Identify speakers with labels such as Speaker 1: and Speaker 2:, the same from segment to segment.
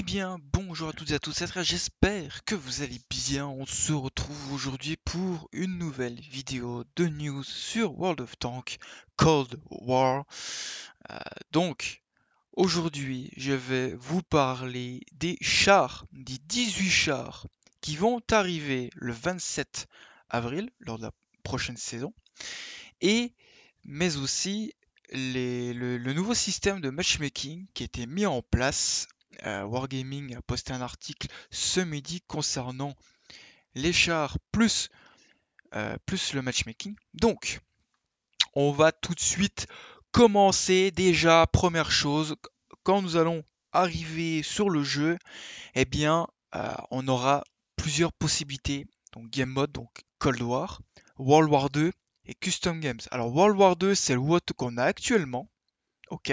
Speaker 1: Eh bien, bonjour à toutes et à tous, j'espère que vous allez bien. On se retrouve aujourd'hui pour une nouvelle vidéo de news sur World of Tanks Cold War. Euh, donc, aujourd'hui, je vais vous parler des chars, des 18 chars qui vont arriver le 27 avril, lors de la prochaine saison, et mais aussi le nouveau système de matchmaking qui a été mis en place Wargaming a posté un article ce midi concernant les chars plus, euh, plus le matchmaking. Donc, on va tout de suite commencer déjà, première chose, quand nous allons arriver sur le jeu, eh bien, euh, on aura plusieurs possibilités. Donc game mode, donc Cold War, World War 2 et Custom Games. Alors World War 2, c'est le WOT qu'on a actuellement. Ok.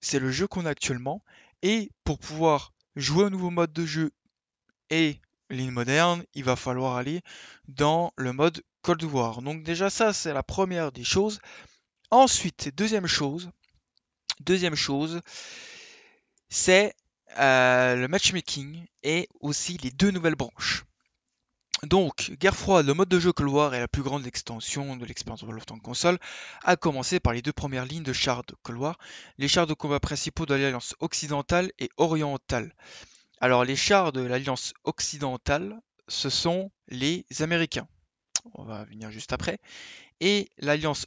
Speaker 1: C'est le jeu qu'on a actuellement. Et pour pouvoir jouer au nouveau mode de jeu et l'île moderne, il va falloir aller dans le mode Cold War. Donc déjà ça, c'est la première des choses. Ensuite, deuxième chose, deuxième chose, c'est euh, le matchmaking et aussi les deux nouvelles branches. Donc, Guerre froide, le mode de jeu Cloire est la plus grande extension de l'expérience World of Tanks console, à commencer par les deux premières lignes de chars de Cloire, les chars de combat principaux de l'Alliance occidentale et orientale. Alors, les chars de l'Alliance occidentale, ce sont les Américains. On va venir juste après. Et l'Alliance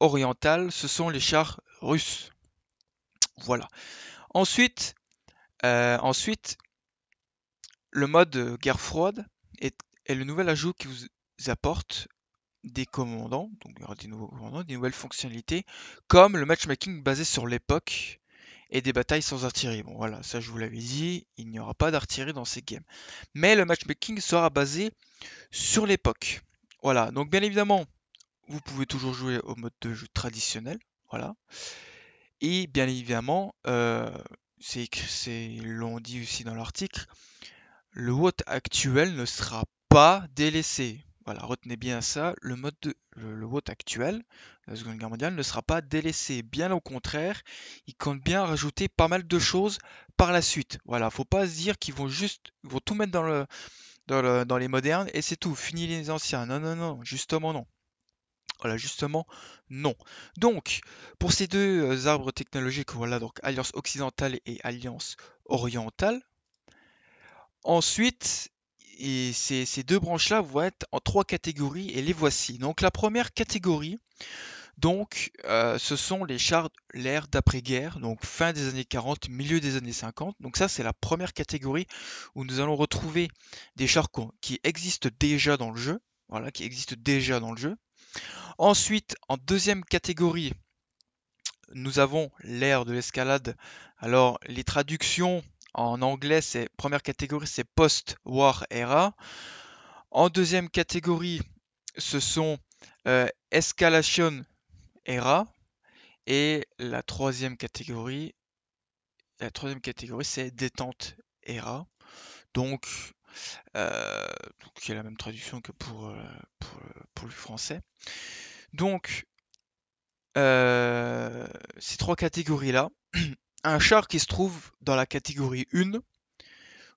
Speaker 1: orientale, ce sont les chars russes. Voilà. Ensuite, euh, ensuite le mode guerre froide est et le nouvel ajout qui vous apporte des commandants, donc il y aura des nouveaux commandants, des nouvelles fonctionnalités, comme le matchmaking basé sur l'époque et des batailles sans artillerie. Bon voilà, ça je vous l'avais dit, il n'y aura pas d'artillerie dans ces games. Mais le matchmaking sera basé sur l'époque. Voilà, donc bien évidemment, vous pouvez toujours jouer au mode de jeu traditionnel. Voilà. Et bien évidemment, euh, c'est l'on dit aussi dans l'article, le WOT actuel ne sera pas pas délaissé. Voilà, retenez bien ça, le mode de, le, vote actuel la Seconde Guerre mondiale ne sera pas délaissé. Bien au contraire, il compte bien rajouter pas mal de choses par la suite. Voilà, faut pas se dire qu'ils vont juste vont tout mettre dans le, dans, les modernes et c'est tout, fini les anciens. Non, non, non, justement non. Voilà, justement, non. Donc, pour ces deux euh, arbres technologiques, voilà, donc Alliance occidentale et Alliance orientale. Ensuite, et ces, deux branches-là vont être en trois catégories et les voici. Donc la première catégorie, donc, euh, ce sont les chars l'ère d'après-guerre, donc fin des années 40, milieu des années 50. Donc ça, c'est la première catégorie où nous allons retrouver des chars qui existent déjà dans le jeu. Voilà, qui existent déjà dans le jeu. Ensuite, en deuxième catégorie, nous avons l'ère de l'escalade. Alors, les traductions en anglais, c'est première catégorie, c'est post-war era. En deuxième catégorie, ce sont euh, escalation era. Et la troisième catégorie, la troisième catégorie, c'est détente era. Donc, qui euh, a la même traduction que pour, euh, pour, le français. Donc, ces trois catégories-là, un char qui se trouve dans la catégorie 1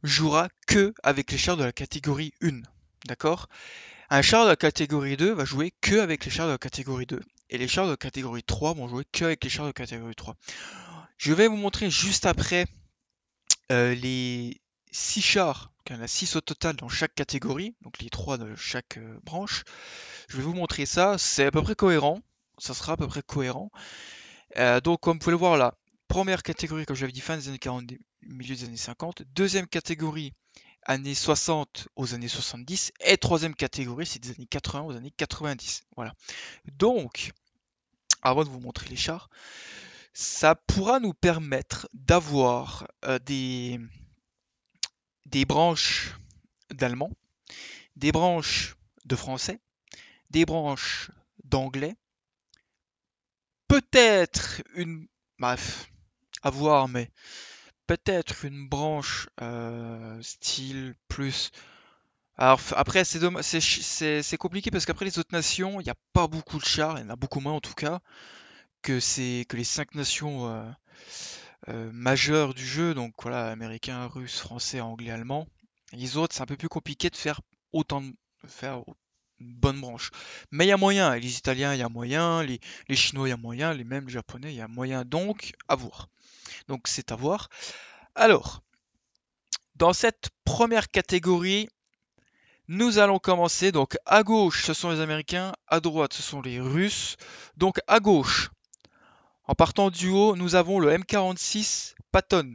Speaker 1: jouera que avec les chars de la catégorie 1. D'accord Un char de la catégorie 2 va jouer que avec les chars de la catégorie 2. Et les chars de la catégorie 3 vont jouer que avec les chars de la catégorie 3. Je vais vous montrer juste après euh, les 6 chars, il y en a 6 au total dans chaque catégorie, donc les 3 de chaque euh, branche. Je vais vous montrer ça, c'est à peu près cohérent, ça sera à peu près cohérent. Euh, donc comme vous pouvez le voir là, Première catégorie, comme j'avais dit, fin des années 40, milieu des années 50. Deuxième catégorie, années 60 aux années 70. Et troisième catégorie, c'est des années 80 aux années 90. Voilà. Donc, avant de vous montrer les chars, ça pourra nous permettre d'avoir euh, des, des branches d'allemand, des branches de français, des branches d'anglais, peut-être une... Bref, avoir, voir, mais peut-être une branche euh, style plus. Alors après, c'est compliqué parce qu'après les autres nations, il n'y a pas beaucoup de chars, il y en a beaucoup moins en tout cas, que, que les cinq nations euh, euh, majeures du jeu, donc voilà, américain, russe, français, anglais, allemand. Les autres, c'est un peu plus compliqué de faire autant de faire une bonne branche. Mais il y a moyen, les Italiens, il y a moyen, les, les Chinois, il y a moyen, les mêmes Japonais, il y a moyen, donc à voir. Donc c'est à voir. Alors, dans cette première catégorie, nous allons commencer. Donc à gauche, ce sont les Américains, à droite, ce sont les Russes. Donc à gauche, en partant du haut, nous avons le M46 Patton.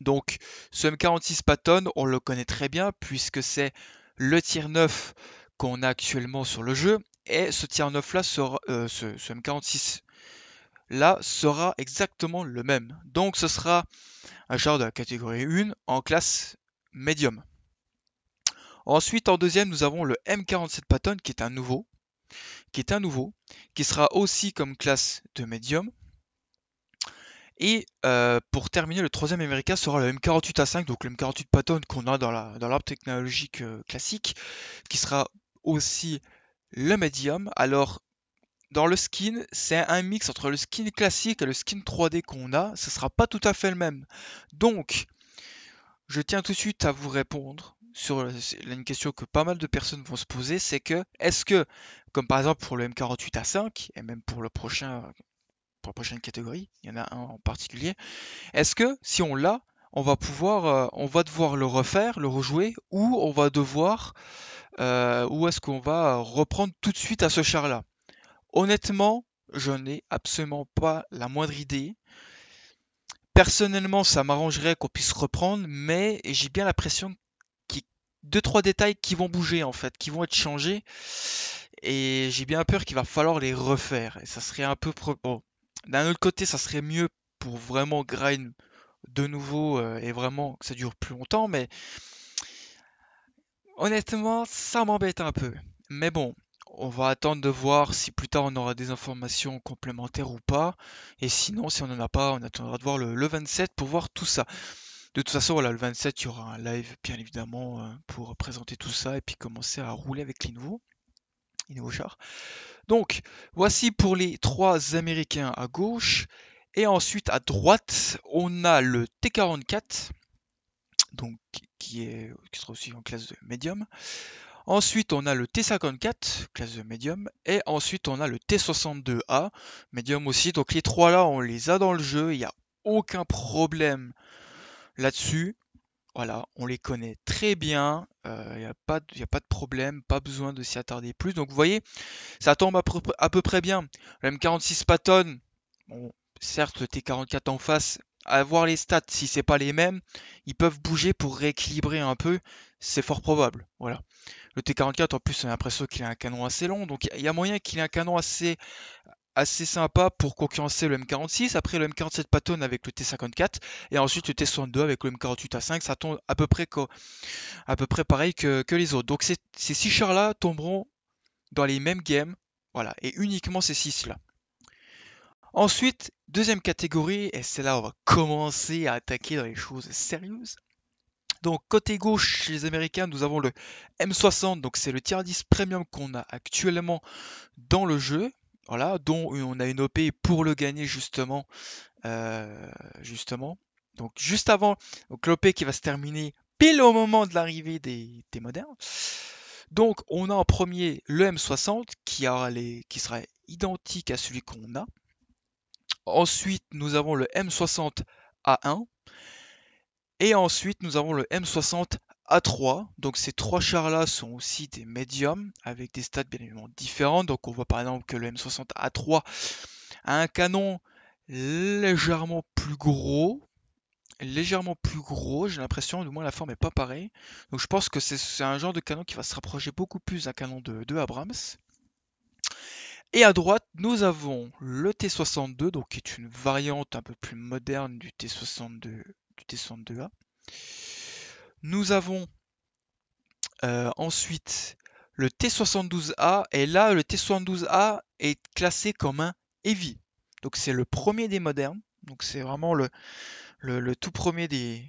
Speaker 1: Donc ce M46 Patton, on le connaît très bien puisque c'est le tir 9 qu'on a actuellement sur le jeu. Et ce tir 9 là, euh, ce M46 là sera exactement le même. Donc ce sera un char de la catégorie 1 en classe médium. Ensuite, en deuxième, nous avons le M47 Patton qui est un nouveau, qui est un nouveau, qui sera aussi comme classe de médium. Et euh, pour terminer, le troisième américain sera le M48A5, donc le M48 Patton qu'on a dans l'arbre technologique euh, classique, qui sera aussi le médium. Alors dans le skin, c'est un mix entre le skin classique et le skin 3D qu'on a, ce ne sera pas tout à fait le même. Donc, je tiens tout de suite à vous répondre sur une question que pas mal de personnes vont se poser, c'est que est-ce que, comme par exemple pour le M48A5 et même pour le prochain, la prochaine catégorie, il y en a un en particulier, est-ce que si on l'a, on va pouvoir, euh, on va devoir le refaire, le rejouer, ou on va devoir, euh, ou est-ce qu'on va reprendre tout de suite à ce char-là Honnêtement, je n'ai absolument pas la moindre idée. Personnellement, ça m'arrangerait qu'on puisse reprendre, mais j'ai bien l'impression qu'il y a deux, trois détails qui vont bouger en fait, qui vont être changés. Et j'ai bien peur qu'il va falloir les refaire. Et ça serait un peu. D'un autre côté, ça serait mieux pour vraiment grind de nouveau euh, et vraiment que ça dure plus longtemps, mais honnêtement, ça m'embête un peu. Mais bon, on va attendre de voir si plus tard on aura des informations complémentaires ou pas. Et sinon, si on n'en a pas, on attendra de voir le, 27 pour voir tout ça. De toute façon, voilà, le 27, il y aura un live, bien évidemment, euh, pour présenter tout ça et puis commencer à rouler avec les nouveaux, les nouveaux chars. Donc, voici pour les trois Américains à gauche. Et ensuite, à droite, on a le T-44, donc, qui, est, qui sera aussi en classe de médium. Ensuite, on a le T54, classe de médium, et ensuite on a le T62A, médium aussi. Donc les trois là, on les a dans le jeu, il n'y a aucun problème là-dessus. Voilà, on les connaît très bien, il euh, n'y a, pas de problème, pas besoin de s'y attarder plus. Donc vous voyez, ça tombe à peu, près bien. Le M46 Patton, bon, certes le T44 en face, à voir les stats, si c'est pas les mêmes, ils peuvent bouger pour rééquilibrer un peu, c'est fort probable. Voilà. Le T-44, en plus, on a l'impression qu'il a un canon assez long. Donc, il y a moyen qu'il ait un canon assez, assez sympa pour concurrencer le M46. Après, le M47 Patton avec le T-54. Et ensuite, le T-62 avec le M48A5. Ça tombe à peu près, à peu près pareil que, les autres. Donc, ces, 6 six chars-là tomberont dans les mêmes games. Voilà. Et uniquement ces six-là. Ensuite, deuxième catégorie, et c'est là où on va commencer à attaquer dans les choses sérieuses. Donc côté gauche, chez les Américains, nous avons le M60, donc c'est le tier 10 premium qu'on a actuellement dans le jeu. Voilà, dont on a une OP pour le gagner justement. Euh, justement. Donc juste avant, donc l'OP qui va se terminer pile au moment de l'arrivée des, modernes. Donc on a en premier le M60 qui sera identique à celui qu'on a. Ensuite, nous avons le M60A1 et ensuite, nous avons le M60 A3. Donc ces trois chars-là sont aussi des médiums avec des stats bien évidemment différentes. Donc on voit par exemple que le M60 A3 a un canon légèrement plus gros. Légèrement plus gros, j'ai l'impression, du moins la forme n'est pas pareille. Donc je pense que c'est un genre de canon qui va se rapprocher beaucoup plus d'un canon de, de Abrams. Et à droite, nous avons le T62, donc qui est une variante un peu plus moderne du T62 du t A. Nous avons euh, ensuite le T72A, et là, le T72A est classé comme un heavy. Donc c'est le premier des modernes, donc c'est vraiment le, le, tout premier des,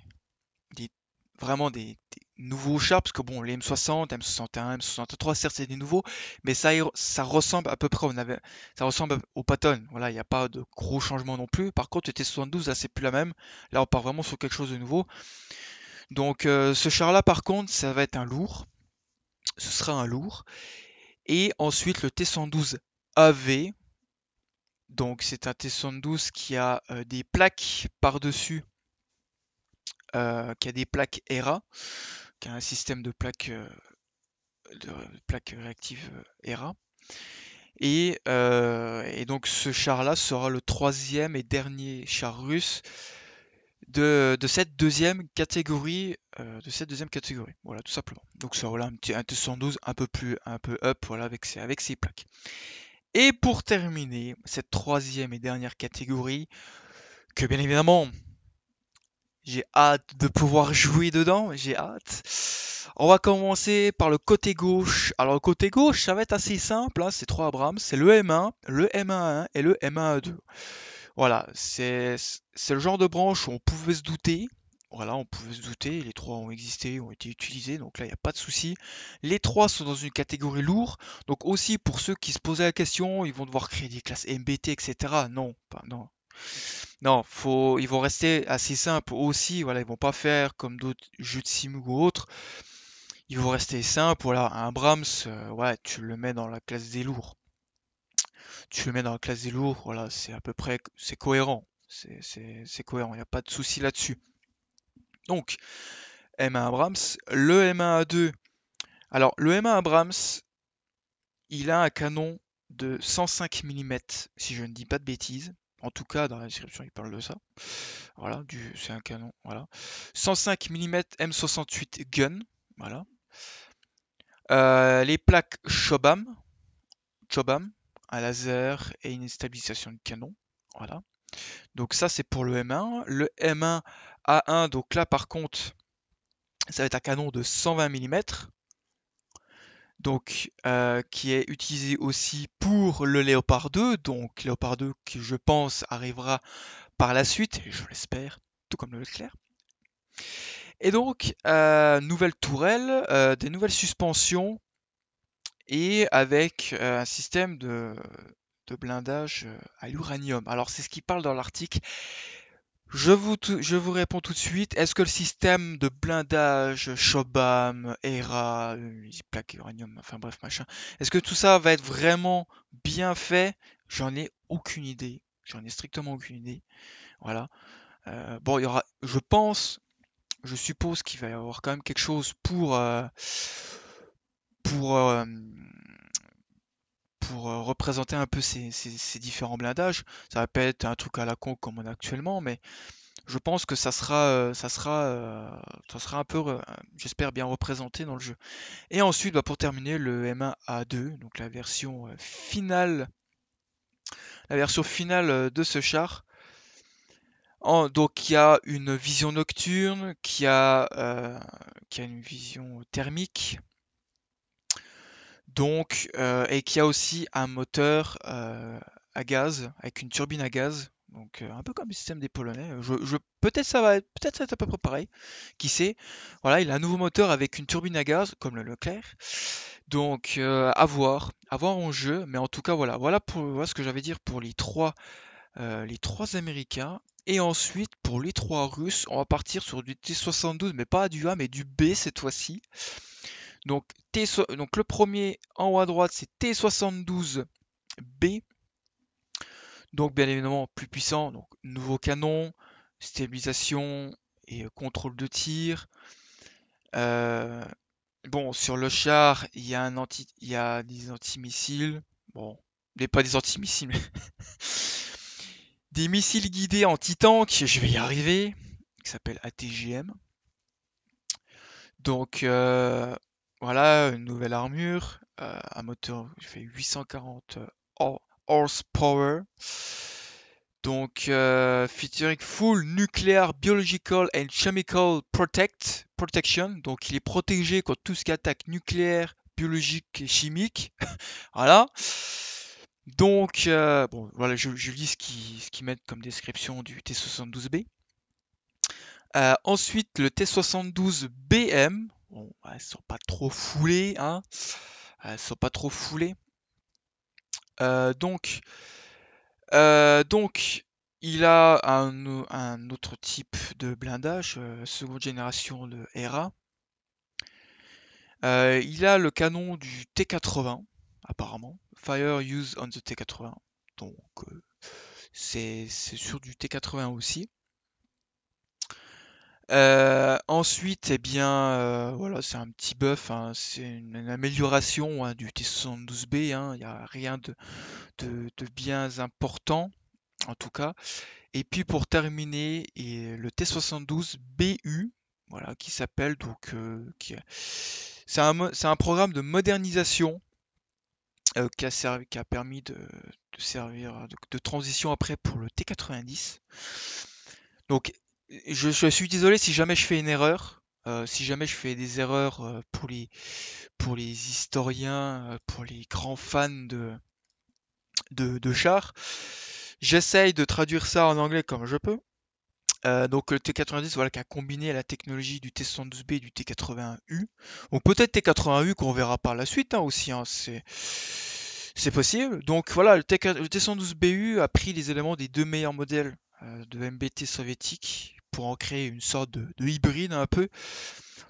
Speaker 1: vraiment des Nouveau char, parce que bon, les M60, M61, M63, certes c'est des nouveaux, mais ça, ça ressemble à peu près, on avait, ça ressemble au Patton, voilà, il n'y a pas de gros changements non plus, par contre le T72, là c'est plus la même, là on part vraiment sur quelque chose de nouveau, donc euh, ce char là par contre, ça va être un lourd, ce sera un lourd, et ensuite le T112 AV, donc c'est un T112 euh, euh, qui a des plaques par-dessus, e qui a des plaques ERA, qui a un système de plaques, euh, de réactives ERA. Euh, e euh, et, donc ce char-là sera le troisième et dernier char russe de, cette deuxième catégorie de cette deuxième catégorie voilà tout simplement donc ça aura un petit un 212 un peu plus un peu up voilà avec avec ses plaques et pour terminer cette troisième et dernière catégorie que bien évidemment j'ai hâte de pouvoir jouer dedans, j'ai hâte. On va commencer par le côté gauche. Alors le côté gauche, ça va être assez simple, ces hein, c'est trois Abrams, c'est le M1, le M1 et le m 1 2 Voilà, c'est le genre de branche où on pouvait se douter. Voilà, on pouvait se douter, les trois ont existé, ont été utilisés, donc là il n'y a pas de souci. Les trois sont dans une catégorie lourde, donc aussi pour ceux qui se posaient la question, ils vont devoir créer des classes MBT, etc. Non, pas, non, non, faut, ils vont rester assez simples aussi. Voilà, ils vont pas faire comme d'autres jeux de sim ou autres. Ils vont rester simples. Voilà, un Brahms, euh, ouais, tu le mets dans la classe des lourds. Tu le mets dans la classe des lourds. Voilà, c'est à peu près, c'est cohérent. C'est cohérent. Il n'y a pas de souci là-dessus. Donc, M1 Abrams, le M1 A2. Alors, le M1 Abrams, il a un canon de 105 mm, si je ne dis pas de bêtises. En tout cas, dans la description, il parle de ça. Voilà, du, c'est un canon. Voilà. 105 mm M68 gun. Voilà. Euh, les plaques CHOBAM Chobam. un laser et une stabilisation de canon. Voilà. Donc ça, c'est pour le M1. Le M1 A1, donc là, par contre, ça va être un canon de 120 mm donc euh, qui est utilisé aussi pour le Léopard 2, donc Léopard 2 qui je pense arrivera par la suite, je l'espère, tout comme le Leclerc. Et donc, euh, nouvelle tourelle, euh, des nouvelles suspensions, et avec un système de, blindage à l'uranium. Alors c'est ce qui parle dans l'article. Je vous, je vous réponds tout de suite. Est-ce que le système de blindage, Shobam, ERA, plaque euh, uranium, enfin bref, machin, est-ce que tout ça va être vraiment bien fait J'en ai aucune idée. J'en ai strictement aucune idée. Voilà. Euh, bon, il y aura, je pense, je suppose qu'il va y avoir quand même quelque chose pour. Euh, pour pour euh, représenter un peu ces, différents blindages. Ça va pas être un truc à la con comme on a actuellement, mais je pense que ça sera, euh, ça sera, euh, ça sera un peu, j'espère, bien représenté dans le jeu. Et ensuite, bah, pour terminer, le M1A2, donc la version finale, la version finale de ce char. donc il y a une vision nocturne, qui a, qui a une vision thermique, donc, euh, et qui a aussi un moteur euh, à gaz, avec une turbine à gaz. Donc euh, un peu comme le système des Polonais. Je, peut-être ça va être, peut-être ça va à peu près pareil. Qui sait Voilà, il a un nouveau moteur avec une turbine à gaz, comme le Leclerc. Donc euh, à voir, à voir en jeu. Mais en tout cas, voilà, voilà, pour, ce que j'avais à dire pour les trois, les trois Américains. Et ensuite, pour les trois Russes, on va partir sur du T72, mais pas du A, mais du B cette fois-ci. Donc, T, donc le premier en haut à droite, c'est T72B. Donc bien évidemment plus puissant, donc nouveau canon, stabilisation et euh, contrôle de tir. Euh, bon, sur le char, il y a un anti, il y a des antimissiles. Bon, mais pas des antimissiles, des missiles guidés anti-tank. Je vais y arriver. Qui s'appelle ATGM. Donc euh, voilà, une nouvelle armure, euh, un moteur qui fait 840 euh, horsepower. Donc, euh, featuring full nuclear, biological and chemical protect, protection. Donc, il est protégé contre tout ce qui attaque nucléaire, biologique et chimique. voilà. Donc, bon, voilà, je, lis ce qu'ils mettent comme description du T72B. ensuite, le T72BM, elles sont pas trop foulées, hein. sont pas trop foulées. Euh, donc, euh, donc, il a un, un, autre type de blindage, euh, seconde génération de ERA. il a le canon du T80, apparemment. Fire use on the T80. Donc, c'est sur du T80 aussi. Euh, ensuite, eh bien, euh, voilà, c'est un petit buff, hein, c'est une, amélioration hein, du T72B, hein, il n'y a rien de, de, bien important, en tout cas. Et puis pour terminer, le T72BU, voilà, qui s'appelle donc, euh, c'est un, programme de modernisation qui a, servi, qui, a permis de, servir de, transition après pour le T90. Donc je, suis désolé si jamais je fais une erreur. Euh, si jamais je fais des erreurs euh, pour les, pour les historiens, euh, pour les grands fans de, de, char, j'essaye de traduire ça en anglais comme je peux. donc le T90 voilà, qui a combiné la technologie du T112B et du T81U. Donc peut-être T81U qu'on verra par la suite hein, aussi. Hein, c'est... possible. Donc voilà, le, T 112 bu a pris les éléments des deux meilleurs modèles de MBT soviétiques pour en créer une sorte de, hybride un peu.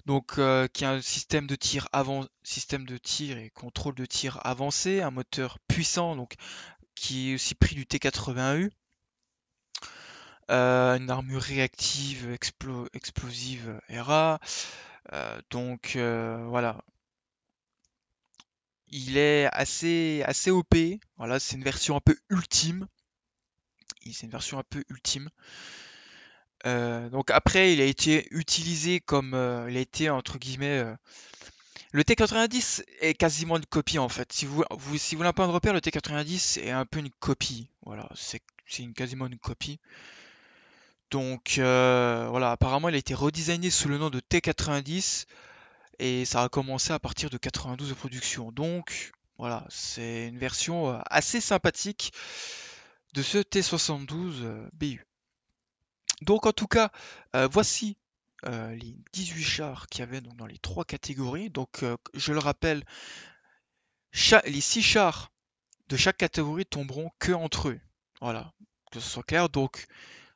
Speaker 1: Donc, euh, qui a un système de tir avant, système de tir et contrôle de tir avancé, un moteur puissant, donc qui est aussi pris du t 80 u une armure réactive, explosive ERA. Euh, donc euh, voilà. Il est assez, assez OP. Voilà, c'est une version un peu ultime. C'est une version un peu ultime. Euh, donc après il a été utilisé comme, l'été euh, il a entre guillemets, euh, le T90 est quasiment une copie en fait. Si vous vous si voulez un point de repère, le T90 est un peu une copie. Voilà, c'est une quasiment une copie. Donc, voilà, apparemment il a été redesigné sous le nom de T90 et ça a commencé à partir de 92 de production. Donc voilà, c'est une version, assez sympathique de ce T72, BU. Donc en tout cas, euh, voici euh, les 18 chars qu'il y avait donc, dans les trois catégories. Donc euh, je le rappelle, les 6 chars de chaque catégorie tomberont que entre eux. Voilà, que ce soit clair. Donc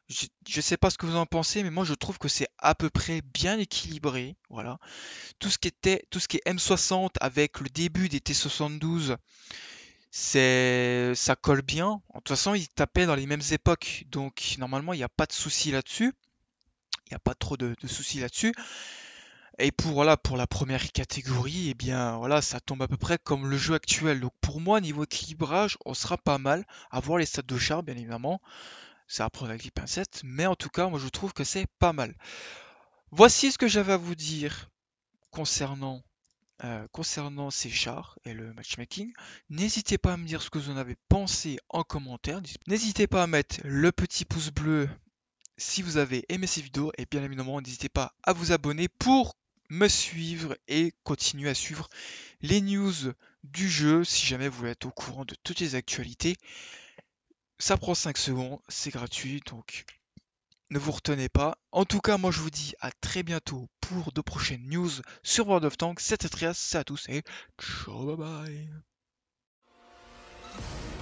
Speaker 1: je ne sais pas ce que vous en pensez, mais moi je trouve que c'est à peu près bien équilibré. Voilà. Tout ce qui était, tout ce qui est M60 avec le début des T72 c'est ça colle bien. En toute façon, ils tapaient dans les mêmes époques, donc normalement, il n'y a pas de souci là-dessus. Il n'y a pas trop de, soucis là-dessus. Et pour, voilà, pour la première catégorie, eh bien, voilà, ça tombe à peu près comme le jeu actuel. Donc pour moi, niveau équilibrage, on sera pas mal. À voir les stats de char, bien évidemment. Ça à prendre avec Mais en tout cas, moi, je trouve que c'est pas mal. Voici ce que j'avais à vous dire concernant euh, concernant ces chars et le matchmaking. N'hésitez pas à me dire ce que vous en avez pensé en commentaire. N'hésitez pas à mettre le petit pouce bleu si vous avez aimé ces vidéos. Et bien évidemment, n'hésitez pas à vous abonner pour me suivre et continuer à suivre les news du jeu si jamais vous voulez être au courant de toutes les actualités. Ça prend 5 secondes, c'est gratuit, donc ne vous retenez pas. En tout cas, moi je vous dis à très bientôt pour de prochaines news sur World of Tanks. C'était Trias, c'est à tous et ciao bye bye